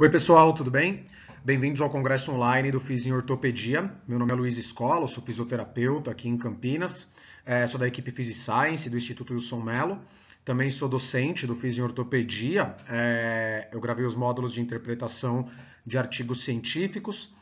Oi, pessoal, tudo bem? Bem-vindos ao Congresso Online do FIS em Ortopedia. Meu nome é Luiz Escola, sou fisioterapeuta aqui em Campinas, é, sou da equipe Phys Science do Instituto Wilson Mello. Também sou docente do FIS em Ortopedia. É, eu gravei os módulos de interpretação de artigos científicos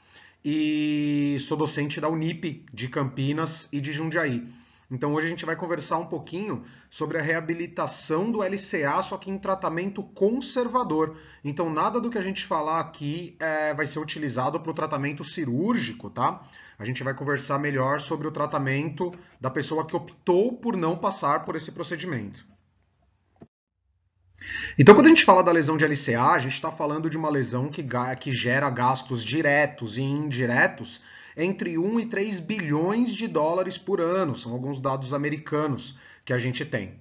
e sou docente da Unip de Campinas e de Jundiaí. Então hoje a gente vai conversar um pouquinho sobre a reabilitação do LCA, só que em tratamento conservador. Então nada do que a gente falar aqui é, vai ser utilizado para o tratamento cirúrgico, tá? A gente vai conversar melhor sobre o tratamento da pessoa que optou por não passar por esse procedimento. Então, quando a gente fala da lesão de LCA, a gente está falando de uma lesão que, que gera gastos diretos e indiretos entre 1 e 3 bilhões de dólares por ano. São alguns dados americanos que a gente tem.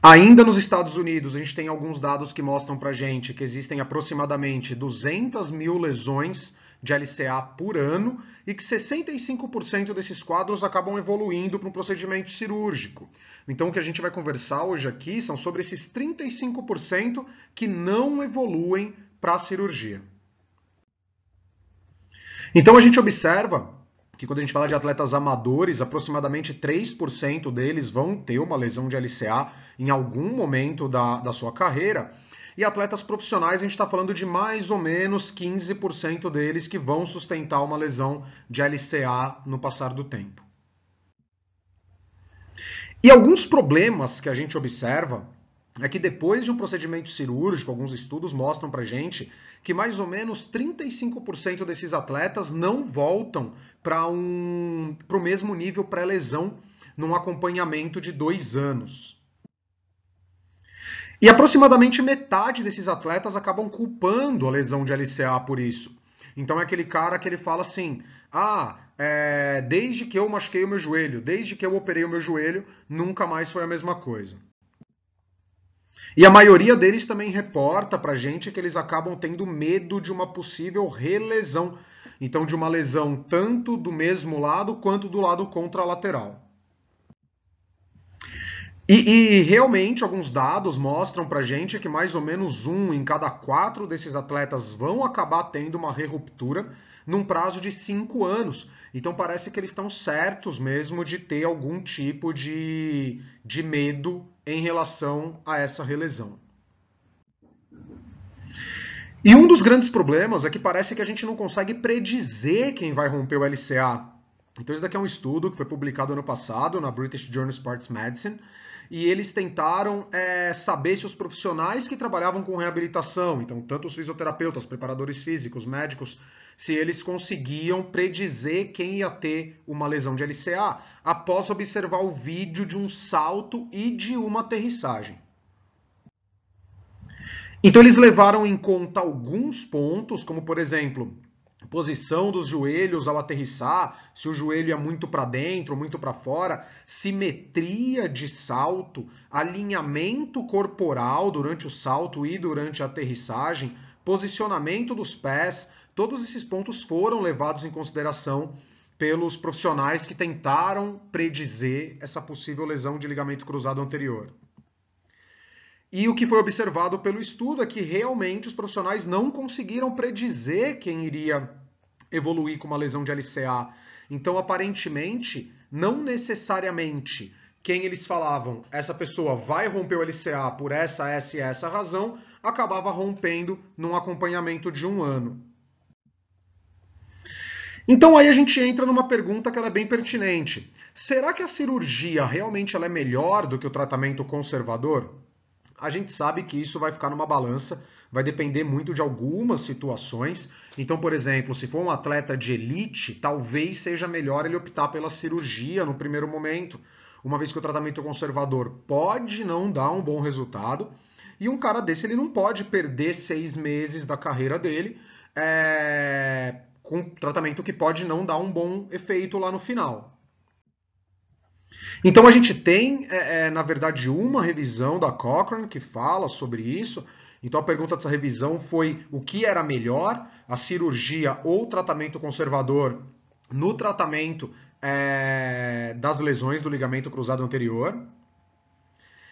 Ainda nos Estados Unidos, a gente tem alguns dados que mostram para gente que existem aproximadamente 200 mil lesões de LCA por ano e que 65% desses quadros acabam evoluindo para um procedimento cirúrgico. Então, o que a gente vai conversar hoje aqui são sobre esses 35% que não evoluem para a cirurgia. Então a gente observa que quando a gente fala de atletas amadores, aproximadamente 3% deles vão ter uma lesão de LCA em algum momento da, da sua carreira. E atletas profissionais, a gente está falando de mais ou menos 15% deles que vão sustentar uma lesão de LCA no passar do tempo. E alguns problemas que a gente observa é que depois de um procedimento cirúrgico, alguns estudos mostram para gente que mais ou menos 35% desses atletas não voltam para um, o mesmo nível pré-lesão num acompanhamento de dois anos. E aproximadamente metade desses atletas acabam culpando a lesão de LCA por isso. Então é aquele cara que ele fala assim: ah, é, desde que eu machuquei o meu joelho, desde que eu operei o meu joelho, nunca mais foi a mesma coisa. E a maioria deles também reporta para a gente que eles acabam tendo medo de uma possível relesão. Então, de uma lesão tanto do mesmo lado quanto do lado contralateral. E, e, realmente, alguns dados mostram para gente que mais ou menos um em cada quatro desses atletas vão acabar tendo uma reruptura num prazo de cinco anos. Então, parece que eles estão certos mesmo de ter algum tipo de, de medo em relação a essa relesão. E um dos grandes problemas é que parece que a gente não consegue predizer quem vai romper o LCA. Então, isso daqui é um estudo que foi publicado ano passado na British Journal of Sports Medicine, e eles tentaram é, saber se os profissionais que trabalhavam com reabilitação, então tanto os fisioterapeutas, preparadores físicos, médicos, se eles conseguiam predizer quem ia ter uma lesão de LCA após observar o vídeo de um salto e de uma aterrissagem. Então, eles levaram em conta alguns pontos, como por exemplo, posição dos joelhos ao aterrissar, se o joelho é muito para dentro, muito para fora, simetria de salto, alinhamento corporal durante o salto e durante a aterrissagem, posicionamento dos pés, todos esses pontos foram levados em consideração pelos profissionais que tentaram predizer essa possível lesão de ligamento cruzado anterior. E o que foi observado pelo estudo é que realmente os profissionais não conseguiram predizer quem iria evoluir com uma lesão de LCA. Então, aparentemente, não necessariamente quem eles falavam, essa pessoa vai romper o LCA por essa, essa e essa razão, acabava rompendo num acompanhamento de um ano. Então aí a gente entra numa pergunta que é bem pertinente. Será que a cirurgia realmente ela é melhor do que o tratamento conservador? A gente sabe que isso vai ficar numa balança, vai depender muito de algumas situações. Então, por exemplo, se for um atleta de elite, talvez seja melhor ele optar pela cirurgia no primeiro momento, uma vez que o tratamento conservador pode não dar um bom resultado. E um cara desse ele não pode perder seis meses da carreira dele é, com tratamento que pode não dar um bom efeito lá no final. Então a gente tem, é, é, na verdade, uma revisão da Cochrane que fala sobre isso. Então a pergunta dessa revisão foi o que era melhor, a cirurgia ou tratamento conservador no tratamento é, das lesões do ligamento cruzado anterior.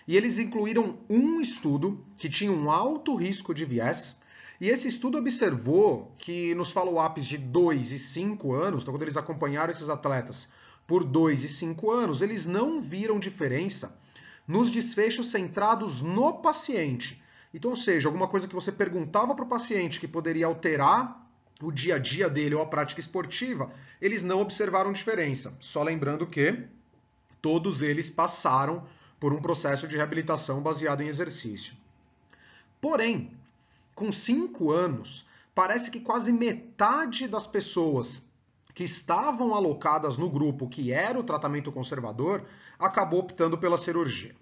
E eles incluíram um estudo que tinha um alto risco de viés, e esse estudo observou que nos follow-ups de 2 e 5 anos, então quando eles acompanharam esses atletas por 2 e 5 anos, eles não viram diferença nos desfechos centrados no paciente. Então, ou seja, alguma coisa que você perguntava para o paciente que poderia alterar o dia a dia dele ou a prática esportiva, eles não observaram diferença. Só lembrando que todos eles passaram por um processo de reabilitação baseado em exercício. Porém, com 5 anos, parece que quase metade das pessoas que estavam alocadas no grupo que era o tratamento conservador acabou optando pela cirurgia.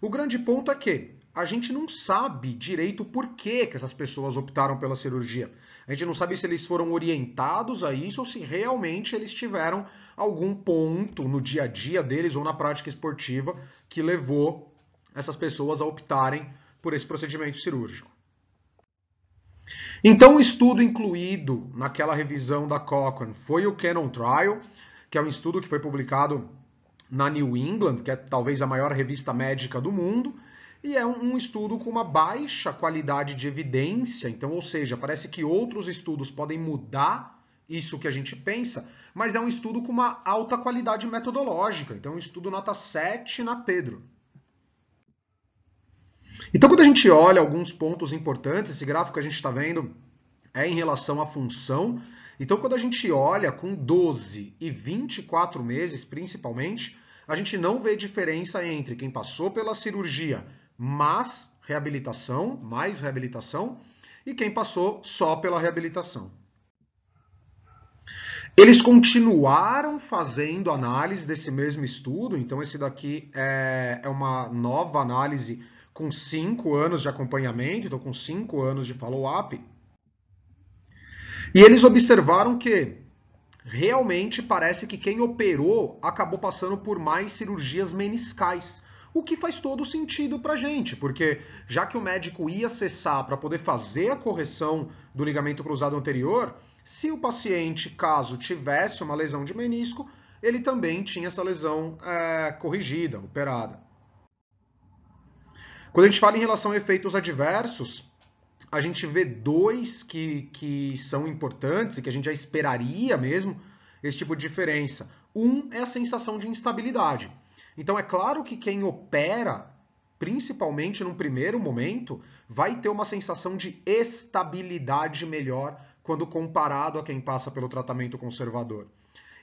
O grande ponto é que a gente não sabe direito por que, que essas pessoas optaram pela cirurgia. A gente não sabe se eles foram orientados a isso ou se realmente eles tiveram algum ponto no dia a dia deles ou na prática esportiva que levou essas pessoas a optarem por esse procedimento cirúrgico. Então, o estudo incluído naquela revisão da Cochrane foi o Canon Trial, que é um estudo que foi publicado na New England, que é talvez a maior revista médica do mundo, e é um, estudo com uma baixa qualidade de evidência. Então, ou seja, parece que outros estudos podem mudar isso que a gente pensa, mas é um estudo com uma alta qualidade metodológica. Então, um estudo nota 7 na Pedro. Então, quando a gente olha alguns pontos importantes, esse gráfico que a gente está vendo é em relação à função. Então, quando a gente olha com 12 e 24 meses, principalmente, a gente não vê diferença entre quem passou pela cirurgia, mas reabilitação, mais reabilitação, e quem passou só pela reabilitação. Eles continuaram fazendo análise desse mesmo estudo, então esse daqui é, é uma nova análise com 5 anos de acompanhamento, então com 5 anos de follow-up. E eles observaram que realmente parece que quem operou acabou passando por mais cirurgias meniscais. O que faz todo sentido para gente, porque já que o médico ia cessar para poder fazer a correção do ligamento cruzado anterior, se o paciente, caso tivesse uma lesão de menisco, ele também tinha essa lesão é, corrigida, operada. Quando a gente fala em relação a efeitos adversos, a gente vê dois que, que são importantes e que a gente já esperaria mesmo esse tipo de diferença. Um é a sensação de instabilidade. Então, é claro que quem opera, principalmente num primeiro momento, vai ter uma sensação de estabilidade melhor quando comparado a quem passa pelo tratamento conservador.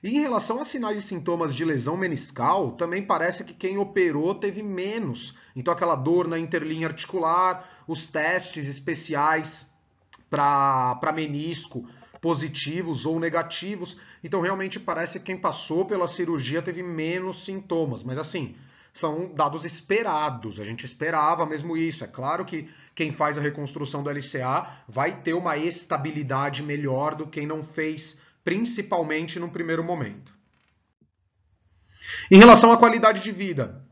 E em relação a sinais e sintomas de lesão meniscal, também parece que quem operou teve menos. Então, aquela dor na interlinha articular, os testes especiais para menisco positivos ou negativos. Então, realmente parece que quem passou pela cirurgia teve menos sintomas. Mas, assim, são dados esperados. A gente esperava mesmo isso. É claro que quem faz a reconstrução do LCA vai ter uma estabilidade melhor do que quem não fez principalmente no primeiro momento. Em relação à qualidade de vida,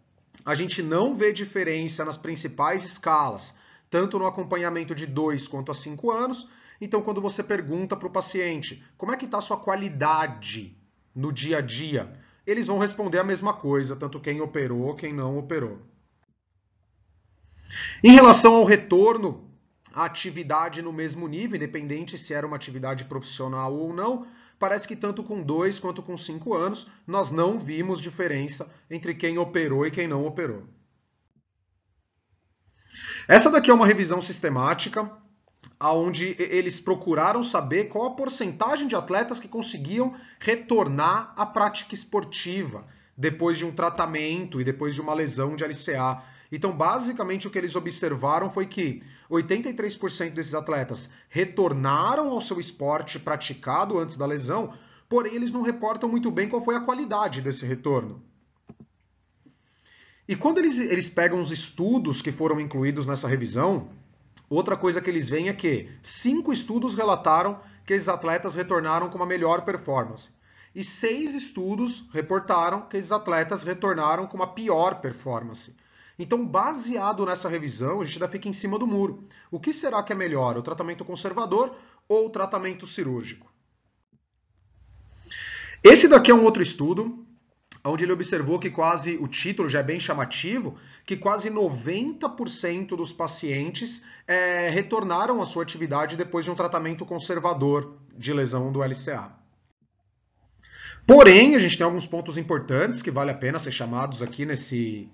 a gente não vê diferença nas principais escalas, tanto no acompanhamento de 2 quanto a 5 anos. Então, quando você pergunta para o paciente como é que está a sua qualidade no dia a dia, eles vão responder a mesma coisa, tanto quem operou, quem não operou. Em relação ao retorno à atividade no mesmo nível, independente se era uma atividade profissional ou não, parece que tanto com 2 quanto com 5 anos nós não vimos diferença entre quem operou e quem não operou. Essa daqui é uma revisão sistemática aonde eles procuraram saber qual a porcentagem de atletas que conseguiam retornar à prática esportiva depois de um tratamento e depois de uma lesão de LCA. Então, basicamente, o que eles observaram foi que 83% desses atletas retornaram ao seu esporte praticado antes da lesão, porém, eles não reportam muito bem qual foi a qualidade desse retorno. E quando eles, eles pegam os estudos que foram incluídos nessa revisão, outra coisa que eles veem é que cinco estudos relataram que esses atletas retornaram com uma melhor performance. E seis estudos reportaram que esses atletas retornaram com uma pior performance. Então, baseado nessa revisão, a gente ainda fica em cima do muro. O que será que é melhor, o tratamento conservador ou o tratamento cirúrgico? Esse daqui é um outro estudo, onde ele observou que quase, o título já é bem chamativo, que quase 90% dos pacientes é, retornaram à sua atividade depois de um tratamento conservador de lesão do LCA. Porém, a gente tem alguns pontos importantes que vale a pena ser chamados aqui nesse,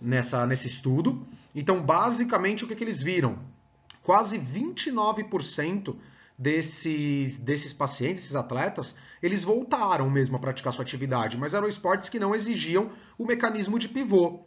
nessa, nesse estudo. Então, basicamente, o que, que eles viram? Quase 29% desses, desses pacientes, esses atletas, eles voltaram mesmo a praticar sua atividade, mas eram esportes que não exigiam o mecanismo de pivô.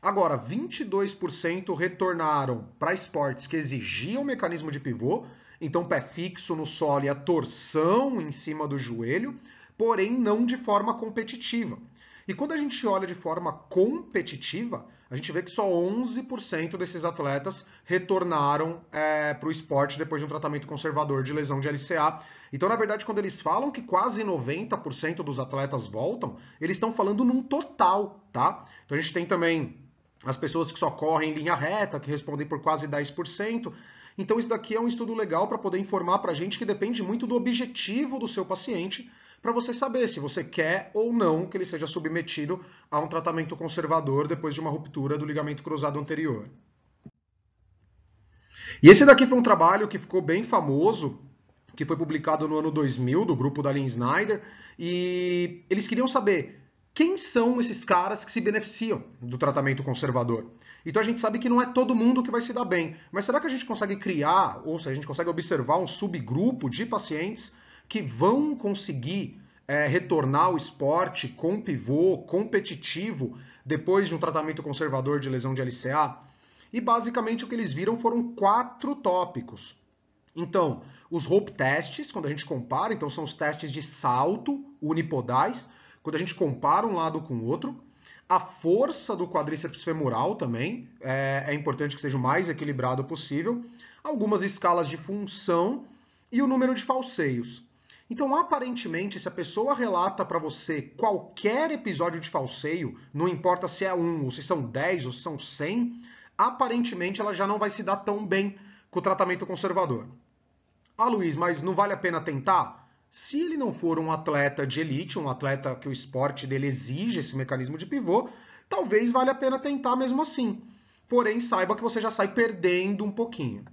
Agora, 22% retornaram para esportes que exigiam o mecanismo de pivô, então pé fixo no solo e a torção em cima do joelho, porém não de forma competitiva. E quando a gente olha de forma competitiva, a gente vê que só 11% desses atletas retornaram é, para o esporte depois de um tratamento conservador de lesão de LCA. Então, na verdade, quando eles falam que quase 90% dos atletas voltam, eles estão falando num total, tá? Então, a gente tem também as pessoas que só correm em linha reta, que respondem por quase 10%. Então, isso daqui é um estudo legal para poder informar para a gente que depende muito do objetivo do seu paciente para você saber se você quer ou não que ele seja submetido a um tratamento conservador depois de uma ruptura do ligamento cruzado anterior. E esse daqui foi um trabalho que ficou bem famoso, que foi publicado no ano 2000 do grupo da Lynn Snyder, e eles queriam saber quem são esses caras que se beneficiam do tratamento conservador? Então a gente sabe que não é todo mundo que vai se dar bem, mas será que a gente consegue criar, ou se a gente consegue observar um subgrupo de pacientes que vão conseguir é, retornar ao esporte com pivô competitivo depois de um tratamento conservador de lesão de LCA? E basicamente o que eles viram foram quatro tópicos. Então, os rope tests, quando a gente compara, então são os testes de salto unipodais, quando a gente compara um lado com o outro. A força do quadríceps femoral também é, é importante que seja o mais equilibrado possível. Algumas escalas de função e o número de falseios. Então, aparentemente, se a pessoa relata para você qualquer episódio de falseio, não importa se é um, ou se são 10, ou se são 100, aparentemente ela já não vai se dar tão bem com o tratamento conservador. Ah, Luiz, mas não vale a pena tentar? Se ele não for um atleta de elite, um atleta que o esporte dele exige esse mecanismo de pivô, talvez valha a pena tentar mesmo assim. Porém, saiba que você já sai perdendo um pouquinho.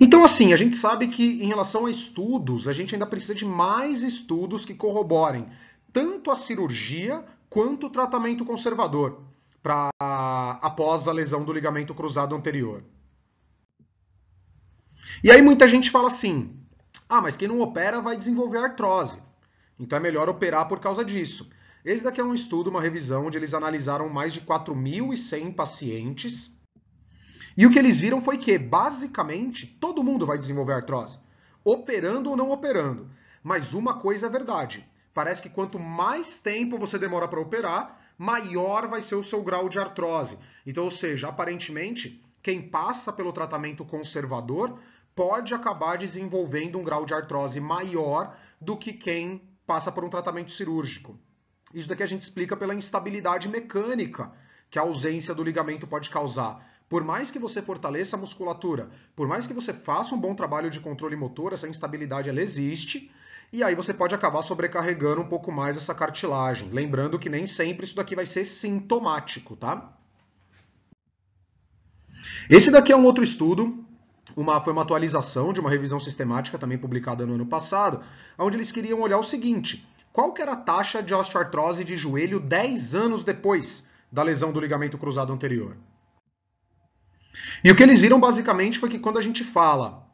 Então, assim, a gente sabe que em relação a estudos, a gente ainda precisa de mais estudos que corroborem tanto a cirurgia quanto o tratamento conservador para após a lesão do ligamento cruzado anterior. E aí muita gente fala assim: "Ah, mas quem não opera vai desenvolver artrose". Então é melhor operar por causa disso. Esse daqui é um estudo, uma revisão onde eles analisaram mais de 4.100 pacientes e o que eles viram foi que, basicamente, todo mundo vai desenvolver artrose, operando ou não operando. Mas uma coisa é verdade: parece que quanto mais tempo você demora para operar, maior vai ser o seu grau de artrose. Então, ou seja, aparentemente, quem passa pelo tratamento conservador pode acabar desenvolvendo um grau de artrose maior do que quem passa por um tratamento cirúrgico. Isso daqui a gente explica pela instabilidade mecânica que a ausência do ligamento pode causar. Por mais que você fortaleça a musculatura, por mais que você faça um bom trabalho de controle motor, essa instabilidade ela existe, e aí você pode acabar sobrecarregando um pouco mais essa cartilagem. Lembrando que nem sempre isso daqui vai ser sintomático, tá? Esse daqui é um outro estudo, uma, foi uma atualização de uma revisão sistemática também publicada no ano passado, onde eles queriam olhar o seguinte, qual que era a taxa de osteoartrose de joelho 10 anos depois da lesão do ligamento cruzado anterior? E o que eles viram basicamente foi que quando a gente fala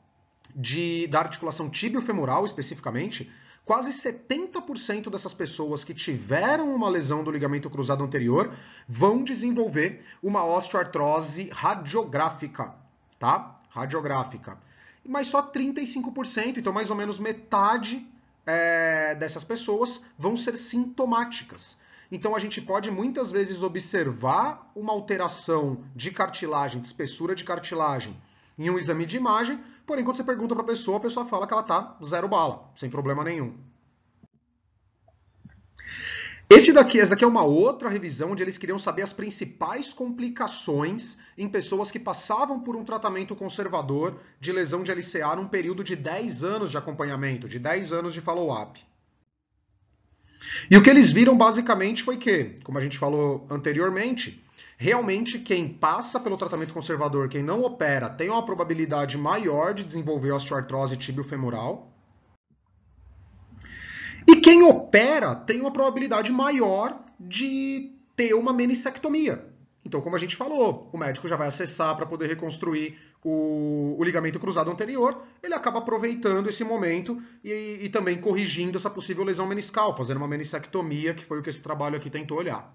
de, da articulação tibiofemoral especificamente, quase 70% dessas pessoas que tiveram uma lesão do ligamento cruzado anterior vão desenvolver uma osteoartrose radiográfica, tá? Radiográfica. Mas só 35%, então mais ou menos metade é, dessas pessoas vão ser sintomáticas. Então a gente pode muitas vezes observar uma alteração de cartilagem, de espessura de cartilagem em um exame de imagem, porém quando você pergunta para a pessoa, a pessoa fala que ela está zero bala, sem problema nenhum. Esse daqui, essa daqui é uma outra revisão onde eles queriam saber as principais complicações em pessoas que passavam por um tratamento conservador de lesão de LCA num período de 10 anos de acompanhamento, de 10 anos de follow-up. E o que eles viram basicamente foi que, como a gente falou anteriormente, realmente quem passa pelo tratamento conservador, quem não opera, tem uma probabilidade maior de desenvolver osteoartrose tibiofemoral. E quem opera tem uma probabilidade maior de ter uma meniscectomia. Então, como a gente falou, o médico já vai acessar para poder reconstruir o, o, ligamento cruzado anterior, ele acaba aproveitando esse momento e, e também corrigindo essa possível lesão meniscal, fazendo uma meniscectomia, que foi o que esse trabalho aqui tentou olhar.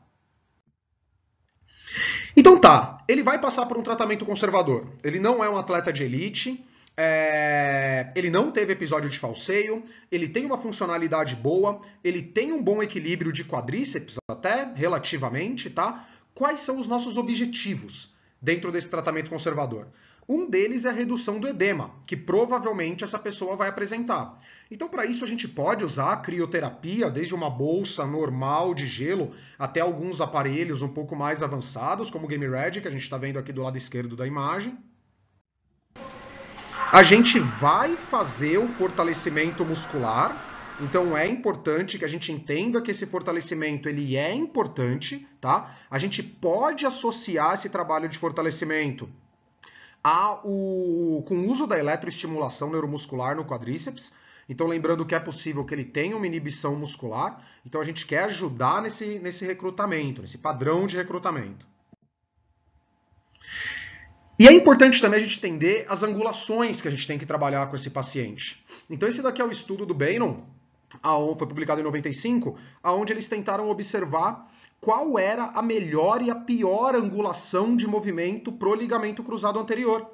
Então tá, ele vai passar por um tratamento conservador. Ele não é um atleta de elite, é... ele não teve episódio de falseio, ele tem uma funcionalidade boa, ele tem um bom equilíbrio de quadríceps até, relativamente, tá? quais são os nossos objetivos dentro desse tratamento conservador. Um deles é a redução do edema, que provavelmente essa pessoa vai apresentar. Então, para isso, a gente pode usar a crioterapia, desde uma bolsa normal de gelo até alguns aparelhos um pouco mais avançados, como o Game Red, que a gente está vendo aqui do lado esquerdo da imagem. A gente vai fazer o fortalecimento muscular, então é importante que a gente entenda que esse fortalecimento ele é importante, tá? A gente pode associar esse trabalho de fortalecimento o, com o uso da eletroestimulação neuromuscular no quadríceps. Então, lembrando que é possível que ele tenha uma inibição muscular. Então, a gente quer ajudar nesse, nesse recrutamento, nesse padrão de recrutamento. E é importante também a gente entender as angulações que a gente tem que trabalhar com esse paciente. Então, esse daqui é o estudo do Bannon, aonde, foi publicado em 95, aonde eles tentaram observar qual era a melhor e a pior angulação de movimento para o ligamento cruzado anterior.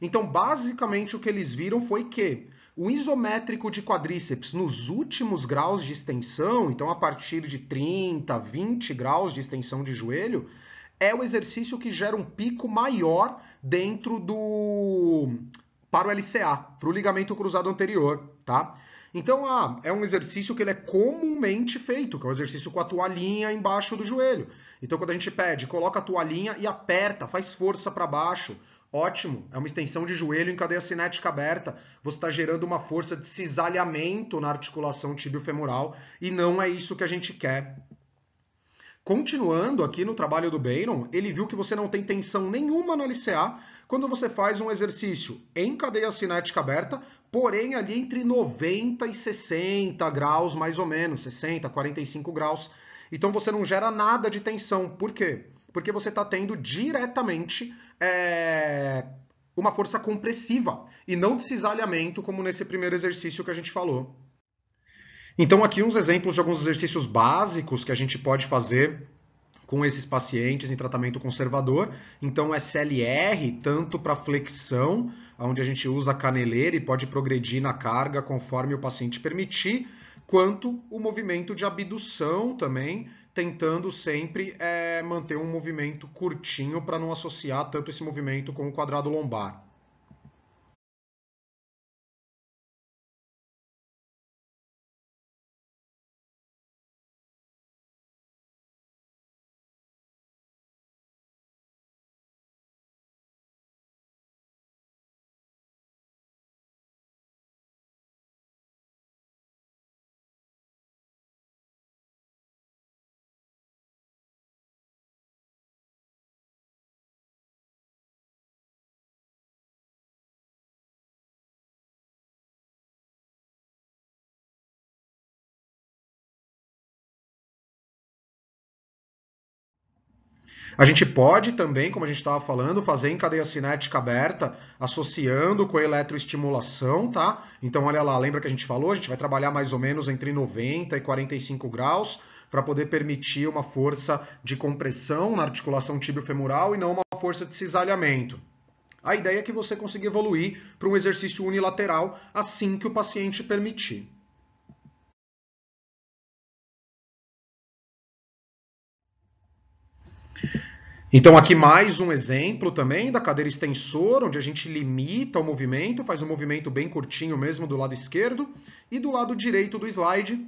Então, basicamente, o que eles viram foi que o isométrico de quadríceps nos últimos graus de extensão, então a partir de 30, 20 graus de extensão de joelho, é o exercício que gera um pico maior dentro do para o LCA, para o ligamento cruzado anterior, tá? Então, ah, é um exercício que ele é comumente feito, que é um exercício com a toalhinha embaixo do joelho. Então, quando a gente pede, coloca a toalhinha e aperta, faz força para baixo. Ótimo, é uma extensão de joelho em cadeia cinética aberta. Você está gerando uma força de cisalhamento na articulação tibiofemoral e não é isso que a gente quer. Continuando aqui no trabalho do Bayron, ele viu que você não tem tensão nenhuma no LCA quando você faz um exercício em cadeia cinética aberta porém ali entre 90 e 60 graus, mais ou menos, 60, 45 graus. Então você não gera nada de tensão. Por quê? Porque você está tendo diretamente é, uma força compressiva e não de cisalhamento, como nesse primeiro exercício que a gente falou. Então, aqui uns exemplos de alguns exercícios básicos que a gente pode fazer com esses pacientes em tratamento conservador. Então, SLR, é tanto para flexão, onde a gente usa caneleira e pode progredir na carga conforme o paciente permitir, quanto o movimento de abdução também, tentando sempre é, manter um movimento curtinho para não associar tanto esse movimento com o quadrado lombar. A gente pode também, como a gente estava falando, fazer em cadeia cinética aberta, associando com a eletroestimulação, tá? Então, olha lá, lembra que a gente falou? A gente vai trabalhar mais ou menos entre 90 e 45 graus para poder permitir uma força de compressão na articulação tibiofemoral e não uma força de cisalhamento. A ideia é que você consiga evoluir para um exercício unilateral assim que o paciente permitir. Então, aqui mais um exemplo também da cadeira extensora, onde a gente limita o movimento, faz um movimento bem curtinho mesmo do lado esquerdo. E do lado direito do slide,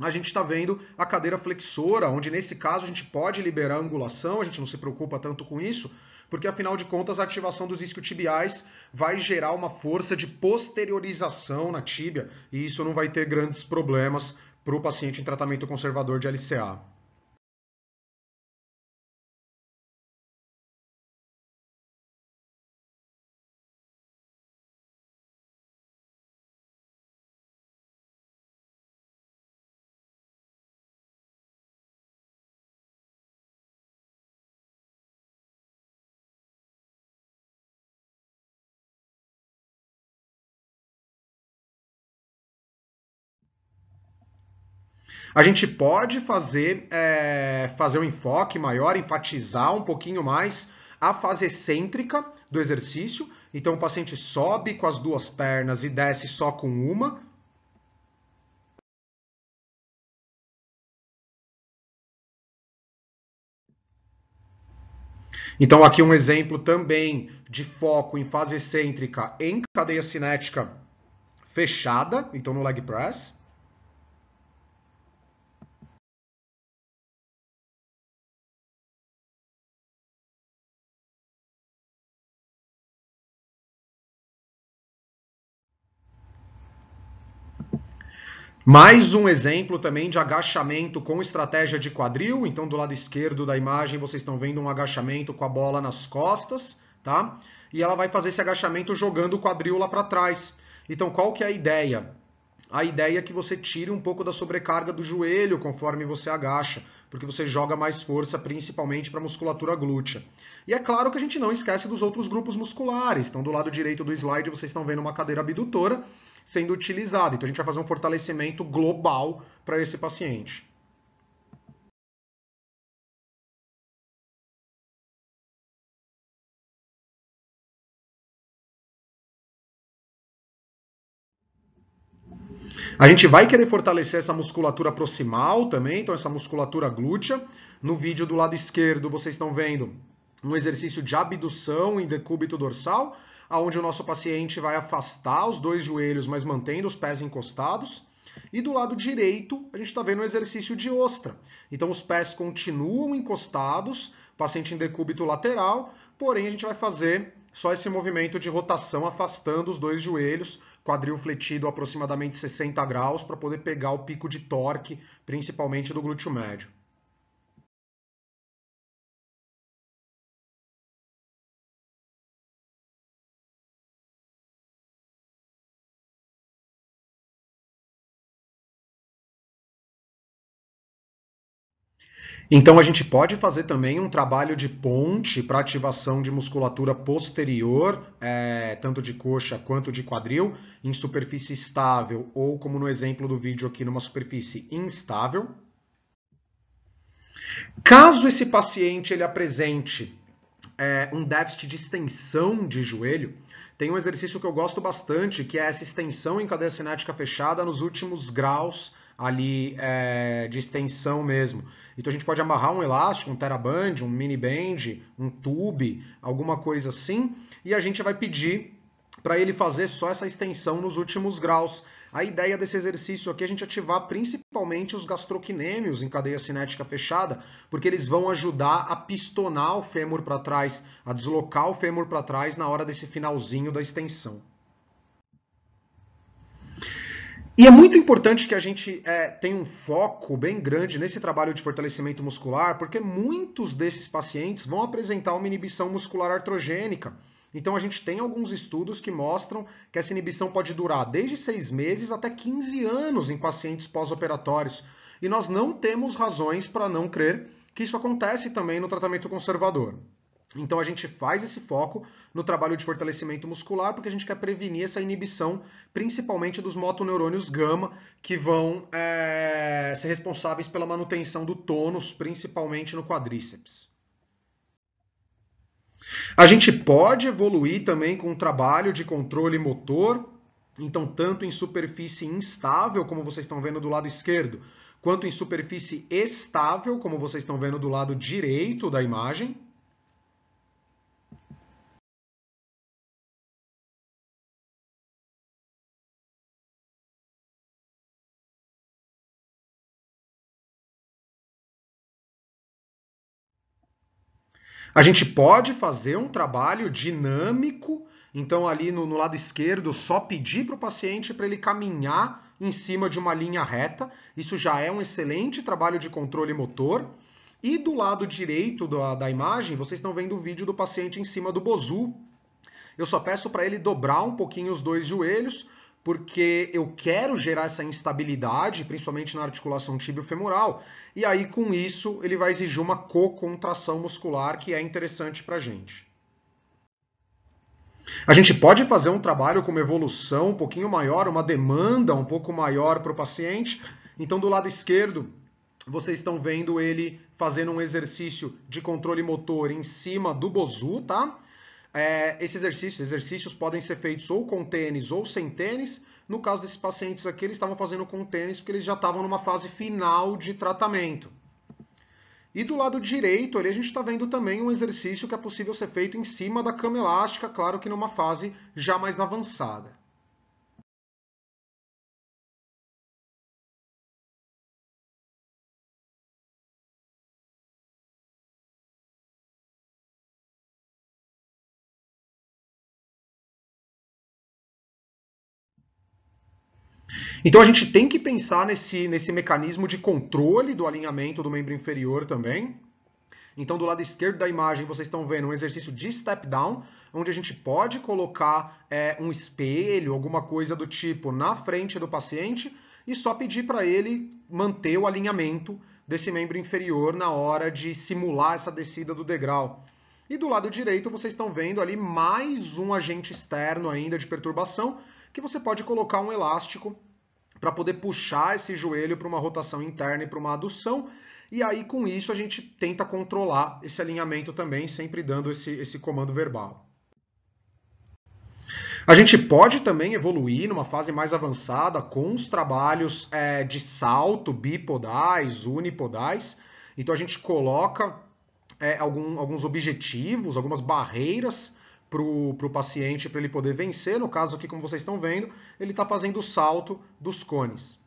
a gente está vendo a cadeira flexora, onde nesse caso a gente pode liberar a angulação, a gente não se preocupa tanto com isso, porque afinal de contas a ativação dos isquiotibiais vai gerar uma força de posteriorização na tíbia e isso não vai ter grandes problemas para o paciente em tratamento conservador de LCA. A gente pode fazer, é, fazer um enfoque maior, enfatizar um pouquinho mais a fase excêntrica do exercício. Então, o paciente sobe com as duas pernas e desce só com uma, Então, aqui um exemplo também de foco em fase excêntrica em cadeia cinética fechada, então no leg press. Mais um exemplo também de agachamento com estratégia de quadril. Então, do lado esquerdo da imagem, vocês estão vendo um agachamento com a bola nas costas, tá? E ela vai fazer esse agachamento jogando o quadril lá para trás. Então, qual que é a ideia? A ideia é que você tire um pouco da sobrecarga do joelho conforme você agacha, porque você joga mais força principalmente para a musculatura glútea. E é claro que a gente não esquece dos outros grupos musculares. Então, do lado direito do slide, vocês estão vendo uma cadeira abdutora sendo utilizada. Então, a gente vai fazer um fortalecimento global para esse paciente. A gente vai querer fortalecer essa musculatura proximal também, então essa musculatura glútea. No vídeo do lado esquerdo, vocês estão vendo um exercício de abdução em decúbito dorsal, onde o nosso paciente vai afastar os dois joelhos, mas mantendo os pés encostados. E do lado direito, a gente está vendo o exercício de ostra. Então, os pés continuam encostados, paciente em decúbito lateral, porém, a gente vai fazer só esse movimento de rotação, afastando os dois joelhos, quadril fletido aproximadamente 60 graus, para poder pegar o pico de torque, principalmente do glúteo médio. Então a gente pode fazer também um trabalho de ponte para ativação de musculatura posterior, é, tanto de coxa quanto de quadril, em superfície estável ou, como no exemplo do vídeo aqui, numa superfície instável. Caso esse paciente ele apresente é, um déficit de extensão de joelho, tem um exercício que eu gosto bastante, que é essa extensão em cadeia cinética fechada nos últimos graus ali é, de extensão mesmo. Então a gente pode amarrar um elástico, um teraband, um mini band, um tube, alguma coisa assim, e a gente vai pedir para ele fazer só essa extensão nos últimos graus. A ideia desse exercício aqui é a gente ativar principalmente os gastroquinêmios em cadeia cinética fechada, porque eles vão ajudar a pistonar o fêmur para trás, a deslocar o fêmur para trás na hora desse finalzinho da extensão. E é muito importante que a gente é, tenha um foco bem grande nesse trabalho de fortalecimento muscular, porque muitos desses pacientes vão apresentar uma inibição muscular artrogênica. Então a gente tem alguns estudos que mostram que essa inibição pode durar desde seis meses até 15 anos em pacientes pós-operatórios. E nós não temos razões para não crer que isso acontece também no tratamento conservador. Então a gente faz esse foco no trabalho de fortalecimento muscular porque a gente quer prevenir essa inibição, principalmente dos motoneurônios gama, que vão é, ser responsáveis pela manutenção do tônus, principalmente no quadríceps. A gente pode evoluir também com o trabalho de controle motor, então tanto em superfície instável, como vocês estão vendo do lado esquerdo, quanto em superfície estável, como vocês estão vendo do lado direito da imagem. A gente pode fazer um trabalho dinâmico, então ali no, no lado esquerdo, só pedir para o paciente para ele caminhar em cima de uma linha reta. Isso já é um excelente trabalho de controle motor. E do lado direito da, da imagem, vocês estão vendo o vídeo do paciente em cima do Bozu. Eu só peço para ele dobrar um pouquinho os dois joelhos, porque eu quero gerar essa instabilidade, principalmente na articulação tibiofemoral, e aí com isso ele vai exigir uma co-contração muscular que é interessante para a gente. A gente pode fazer um trabalho com uma evolução um pouquinho maior, uma demanda um pouco maior para o paciente. Então, do lado esquerdo, vocês estão vendo ele fazendo um exercício de controle motor em cima do Bozu, tá? É, esse exercício, exercícios podem ser feitos ou com tênis ou sem tênis. No caso desses pacientes aqui, eles estavam fazendo com tênis porque eles já estavam numa fase final de tratamento. E do lado direito, ali a gente está vendo também um exercício que é possível ser feito em cima da cama elástica, claro que numa fase já mais avançada. Então a gente tem que pensar nesse, nesse mecanismo de controle do alinhamento do membro inferior também. Então, do lado esquerdo da imagem, vocês estão vendo um exercício de step down, onde a gente pode colocar é, um espelho, alguma coisa do tipo, na frente do paciente e só pedir para ele manter o alinhamento desse membro inferior na hora de simular essa descida do degrau. E do lado direito vocês estão vendo ali mais um agente externo ainda de perturbação, que você pode colocar um elástico para poder puxar esse joelho para uma rotação interna e para uma adução. E aí, com isso, a gente tenta controlar esse alinhamento também, sempre dando esse, esse comando verbal. A gente pode também evoluir numa fase mais avançada com os trabalhos é, de salto, bipodais, unipodais. Então a gente coloca é, algum, alguns objetivos, algumas barreiras para o paciente para ele poder vencer. No caso aqui, como vocês estão vendo, ele está fazendo o salto dos cones.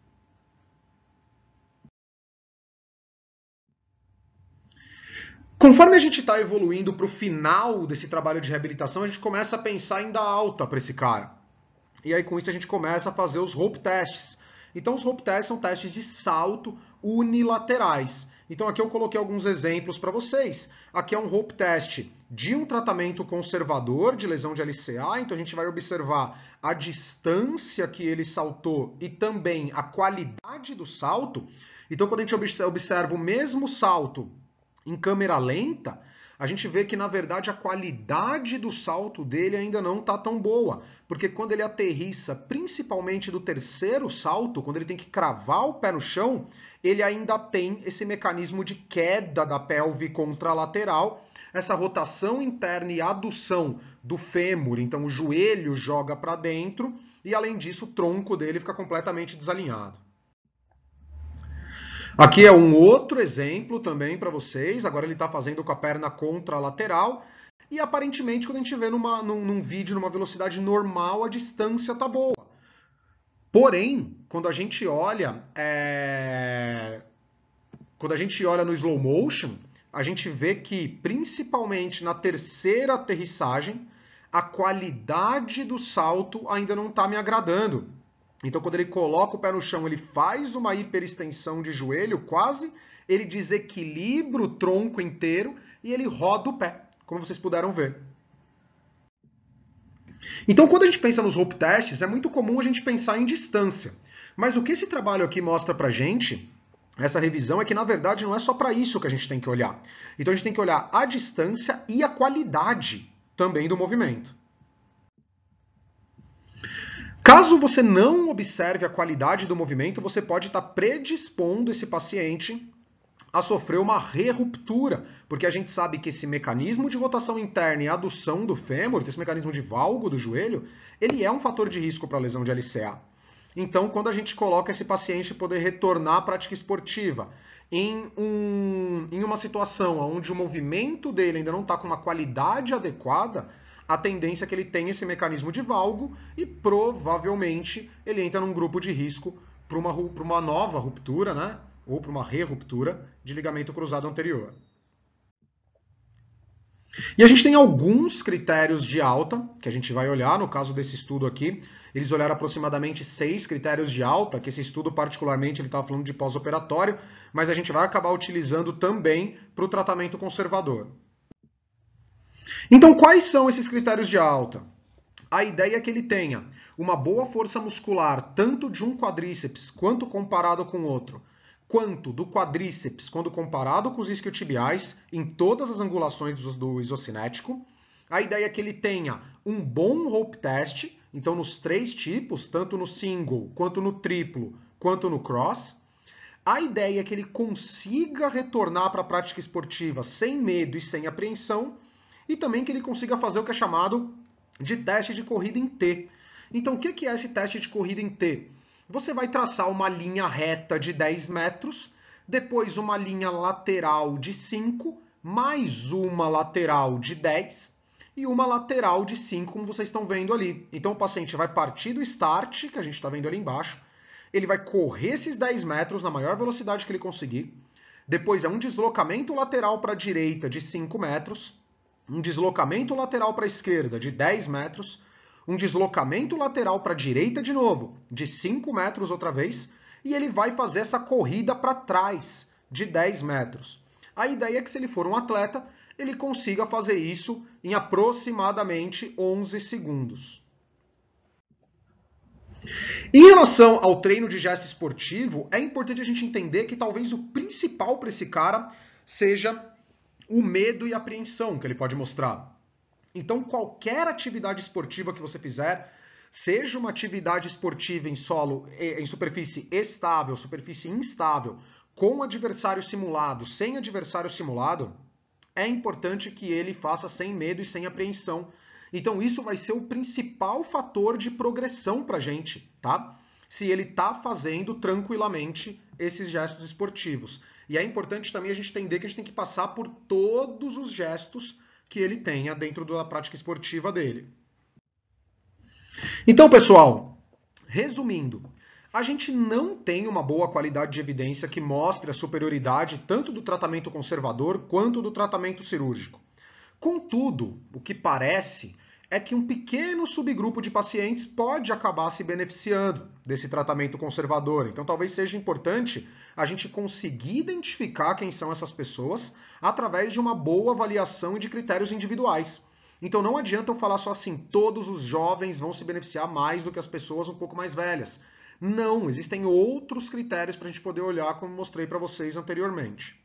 Conforme a gente está evoluindo para o final desse trabalho de reabilitação, a gente começa a pensar em dar alta para esse cara. E aí, com isso, a gente começa a fazer os rope tests. Então, os rope tests são testes de salto unilaterais. Então aqui eu coloquei alguns exemplos para vocês. Aqui é um Hope Test de um tratamento conservador de lesão de LCA, então a gente vai observar a distância que ele saltou e também a qualidade do salto. Então quando a gente observa o mesmo salto em câmera lenta, a gente vê que, na verdade, a qualidade do salto dele ainda não está tão boa. Porque quando ele aterriça, principalmente do terceiro salto, quando ele tem que cravar o pé no chão, ele ainda tem esse mecanismo de queda da pelve contralateral, essa rotação interna e adução do fêmur, então o joelho joga para dentro e além disso o tronco dele fica completamente desalinhado. Aqui é um outro exemplo também para vocês. Agora ele está fazendo com a perna contralateral. E aparentemente, quando a gente vê numa, num, num vídeo numa velocidade normal, a distância está boa. Porém, quando a gente olha, é... quando a gente olha no slow motion, a gente vê que principalmente na terceira aterrissagem, a qualidade do salto ainda não está me agradando. Então, quando ele coloca o pé no chão, ele faz uma hiperextensão de joelho, quase, ele desequilibra o tronco inteiro e ele roda o pé, como vocês puderam ver. Então, quando a gente pensa nos rope tests, é muito comum a gente pensar em distância. Mas o que esse trabalho aqui mostra pra gente, essa revisão, é que na verdade não é só para isso que a gente tem que olhar. Então, a gente tem que olhar a distância e a qualidade também do movimento. Caso você não observe a qualidade do movimento, você pode estar predispondo esse paciente a sofrer uma reruptura, porque a gente sabe que esse mecanismo de rotação interna e adução do fêmur, esse mecanismo de valgo do joelho, ele é um fator de risco para lesão de LCA. Então, quando a gente coloca esse paciente poder retornar à prática esportiva em, um, em uma situação onde o movimento dele ainda não está com uma qualidade adequada, a tendência é que ele tenha esse mecanismo de valgo e provavelmente ele entra num grupo de risco para uma, uma nova ruptura, né? ou para uma re-ruptura de ligamento cruzado anterior. E a gente tem alguns critérios de alta, que a gente vai olhar, no caso desse estudo aqui, eles olharam aproximadamente seis critérios de alta, que esse estudo particularmente ele estava falando de pós-operatório, mas a gente vai acabar utilizando também para o tratamento conservador. Então, quais são esses critérios de alta? A ideia é que ele tenha uma boa força muscular, tanto de um quadríceps quanto comparado com o outro, quanto do quadríceps quando comparado com os isquiotibiais em todas as angulações do isocinético. A ideia é que ele tenha um bom rope test, então nos três tipos, tanto no single, quanto no triplo, quanto no cross. A ideia é que ele consiga retornar para a prática esportiva sem medo e sem apreensão e também que ele consiga fazer o que é chamado de teste de corrida em T. Então, o que é esse teste de corrida em T? Você vai traçar uma linha reta de 10 metros, depois uma linha lateral de 5, mais uma lateral de 10 e uma lateral de 5, como vocês estão vendo ali. Então, o paciente vai partir do start, que a gente está vendo ali embaixo, ele vai correr esses 10 metros na maior velocidade que ele conseguir, depois é um deslocamento lateral para a direita de 5 metros, um deslocamento lateral para a esquerda de 10 metros, um deslocamento lateral para a direita de novo, de 5 metros outra vez, e ele vai fazer essa corrida para trás de 10 metros. A ideia é que se ele for um atleta, ele consiga fazer isso em aproximadamente 11 segundos. Em relação ao treino de gesto esportivo, é importante a gente entender que talvez o principal para esse cara seja o medo e a apreensão que ele pode mostrar. Então, qualquer atividade esportiva que você fizer, seja uma atividade esportiva em solo, é, em superfície estável, superfície instável, com adversário simulado, sem adversário simulado, é importante que ele faça sem medo e sem apreensão. Então, isso vai ser o principal fator de progressão para a gente, tá? se ele está fazendo tranquilamente esses gestos esportivos. E é importante também a gente entender que a gente tem que passar por todos os gestos que ele tenha dentro da prática esportiva dele. Então, pessoal, resumindo, a gente não tem uma boa qualidade de evidência que mostre a superioridade tanto do tratamento conservador quanto do tratamento cirúrgico. Contudo, o que parece é que um pequeno subgrupo de pacientes pode acabar se beneficiando desse tratamento conservador. Então, talvez seja importante a gente conseguir identificar quem são essas pessoas através de uma boa avaliação e de critérios individuais. Então, não adianta eu falar só assim: todos os jovens vão se beneficiar mais do que as pessoas um pouco mais velhas. Não, existem outros critérios para a gente poder olhar, como mostrei para vocês anteriormente.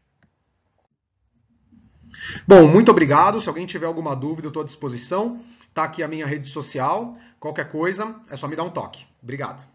Bom, muito obrigado. Se alguém tiver alguma dúvida, estou à disposição. Tá aqui a minha rede social. Qualquer coisa, é só me dar um toque. Obrigado.